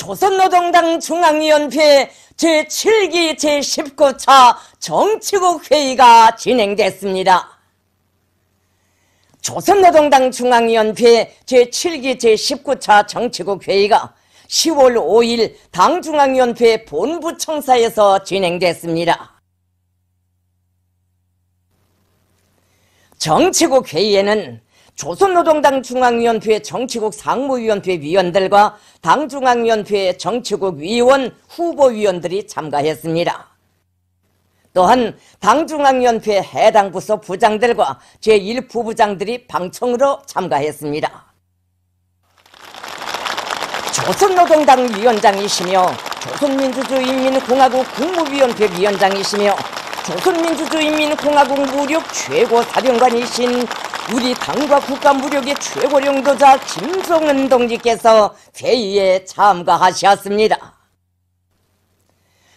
조선노동당 중앙위원회 제7기 제19차 정치국 회의가 진행됐습니다. 조선노동당 중앙위원회 제7기 제19차 정치국 회의가 10월 5일 당중앙위원회 본부청사에서 진행됐습니다. 정치국 회의에는 조선노동당 중앙위원회 정치국 상무위원회 위원들과 당중앙위원회 정치국 위원 후보위원들이 참가했습니다. 또한 당중앙위원회 해당 부서 부장들과 제1부부장들이 방청으로 참가했습니다. 조선노동당 위원장이시며 조선민주주의인민공화국 국무위원회 위원장이시며 조선민주주의인민공화국 무력 최고 사령관이신 우리 당과 국가 무력의 최고령도자 김성은 동지께서 회의에 참가하셨습니다.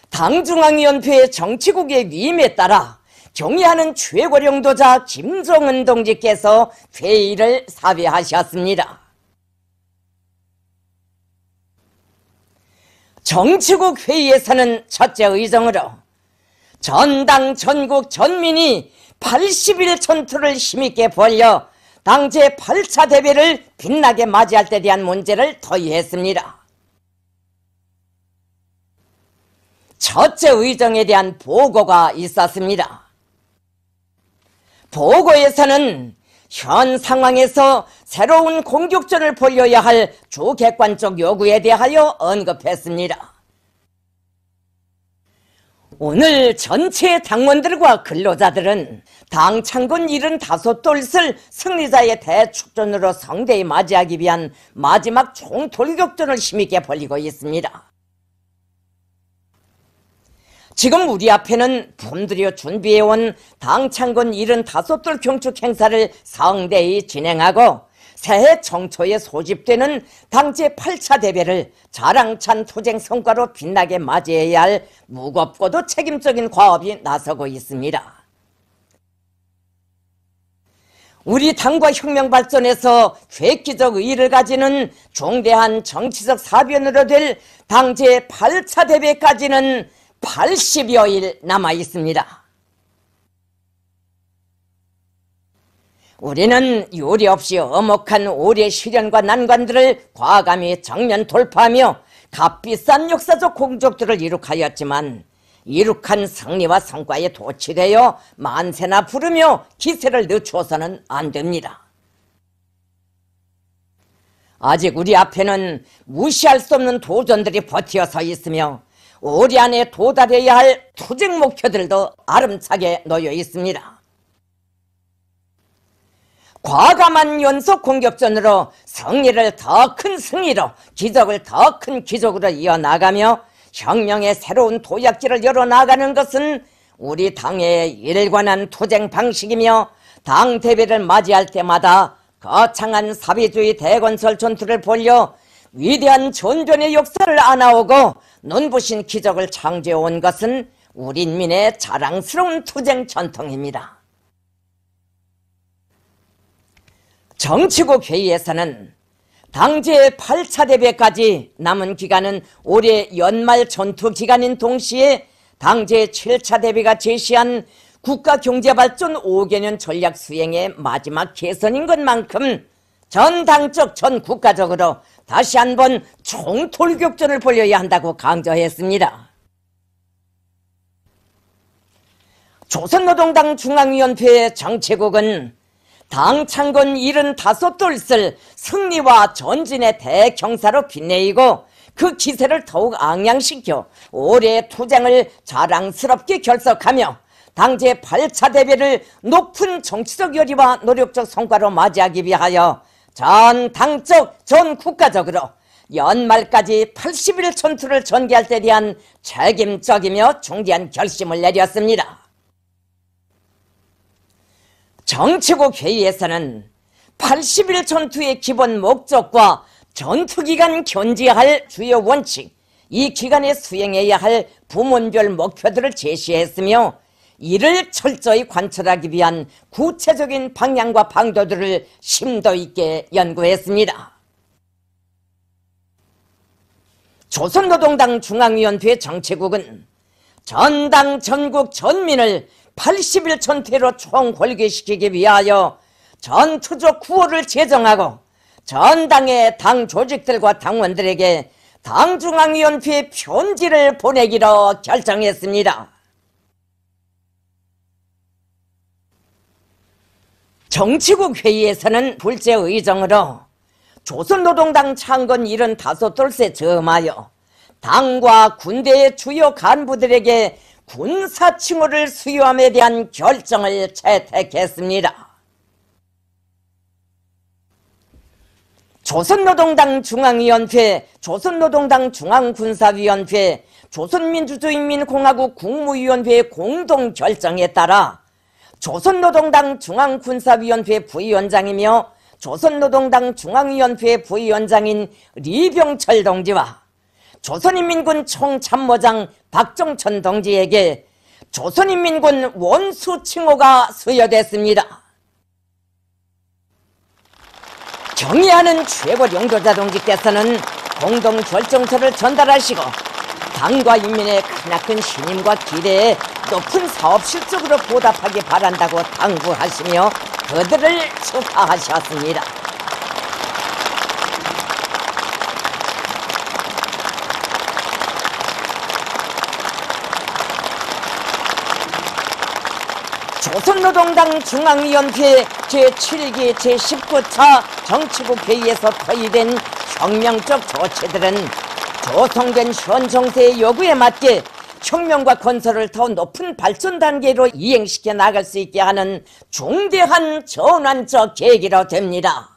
당중앙위원회 정치국의 위임에 따라 경의하는 최고령도자 김성은 동지께서 회의를 사비하셨습니다. 정치국 회의에서는 첫째 의정으로 전당 전국 전민이 8 1일 전투를 힘있게 벌려 당제 8차 대비를 빛나게 맞이할 때 대한 문제를 토의했습니다. 첫째 의정에 대한 보고가 있었습니다. 보고에서는 현 상황에서 새로운 공격전을 벌려야 할 주객관적 요구에 대하여 언급했습니다. 오늘 전체 당원들과 근로자들은 당창군 75돌슬 승리자의 대축전으로 성대히 맞이하기 위한 마지막 총돌격전을 힘있게 벌리고 있습니다. 지금 우리 앞에는 품들여 준비해온 당창군 75돌 경축 행사를 성대히 진행하고 새해 정초에 소집되는 당제 8차 대회를 자랑찬 투쟁 성과로 빛나게 맞이해야 할 무겁고도 책임적인 과업이 나서고 있습니다. 우리 당과 혁명 발전에서 획기적 의의를 가지는 중대한 정치적 사변으로 될 당제 8차 대회까지는 80여일 남아 있습니다. 우리는 요리 없이 어목한 오리의 시련과 난관들을 과감히 정면 돌파하며 값비싼 역사적 공적들을 이룩하였지만 이룩한 승리와 성과에 도취되어 만세나 부르며 기세를 늦춰서는안 됩니다. 아직 우리 앞에는 무시할 수 없는 도전들이 버티어 서 있으며 오리 안에 도달해야 할 투쟁 목표들도 아름차게 놓여 있습니다. 과감한 연속 공격전으로 승리를 더 큰 승리로 기적을 더 큰 기적으로 이어나가며 혁명의 새로운 도약지를 열어나가는 것은 우리 당의 일관한 투쟁 방식이며 당 대비를 맞이할 때마다 거창한 사비주의 대건설 전투를 벌려 위대한 전전의 역사를 안아오고 눈부신 기적을 창조해온 것은 우리 인민의 자랑스러운 투쟁 전통입니다. 정치국 회의에서는 당제 의 8차 대회까지 남은 기간은 올해 연말 전투 기간인 동시에 당제 7차 대회가 제시한 국가경제발전 5개년 전략 수행의 마지막 개선인 것만큼 전당적 전국가적으로 다시 한번 총돌격전을 벌여야 한다고 강조했습니다. 조선노동당 중앙위원회 정책국은 당 창건 75돌슬 승리와 전진의 대경사로 빛내이고 그 기세를 더욱앙양시켜 올해의 투쟁을 자랑스럽게 결석하며 당제 8차 대비를 높은 정치적 열의와 노력적 성과로 맞이하기 위하여 전 당적, 전 국가적으로 연말까지 80일 전투를 전개할 때 대한 책임적이며 중대한 결심을 내렸습니다. 정치국 회의에서는 80일 전투의 기본 목적과 전투기간 견제할 주요 원칙, 이 기간에 수행해야 할 부문별 목표들을 제시했으며 이를 철저히 관철하기 위한 구체적인 방향과 방도들을 심도 있게 연구했습니다. 조선노동당 중앙위원회 정책국은 전당 전국 전민을 80일 전태로 총궐 o 개시키기 위하여 전투적 구호를 제정하고 전당의 당 조직들과 당원들에게 당중앙위원회 편지를 보내기로 결정했습니다. 정치국 회의에서는 불제의정으로 조선노동당 창건 75돌세 저하여 당과 군대의 주요 간부들에게 군사 칭호를 수여함에 대한 결정을 채택했습니다. 조선노동당 중앙위원회, 조선노동당 중앙군사위원회, 조선민주주의인민공화국 국무위원회의 공동 결정에 따라 조선노동당 중앙군사위원회 부위원장이며 조선노동당 중앙위원회 부위원장인 리병철 동지와 조선인민군 총참모장 박정천 동지에게 조선인민군 원수 칭호가 수여됐습니다. 경의하는 최고 영도자 동지께서는 공동 결정서를 전달하시고 당과 인민의 크나큰 신임과 기대에 높은 사업 실적으로 보답하기 바란다고 당부하시며 그들을 축하하셨습니다. 조선노동당 중앙위원회 제7기 제19차 정치국회의에서 토의된 혁명적 조치들은 조성된 현 정세의 요구에 맞게 혁명과 건설을 더 높은 발전 단계로 이행시켜 나갈 수 있게 하는 중대한 전환적 계기로 됩니다.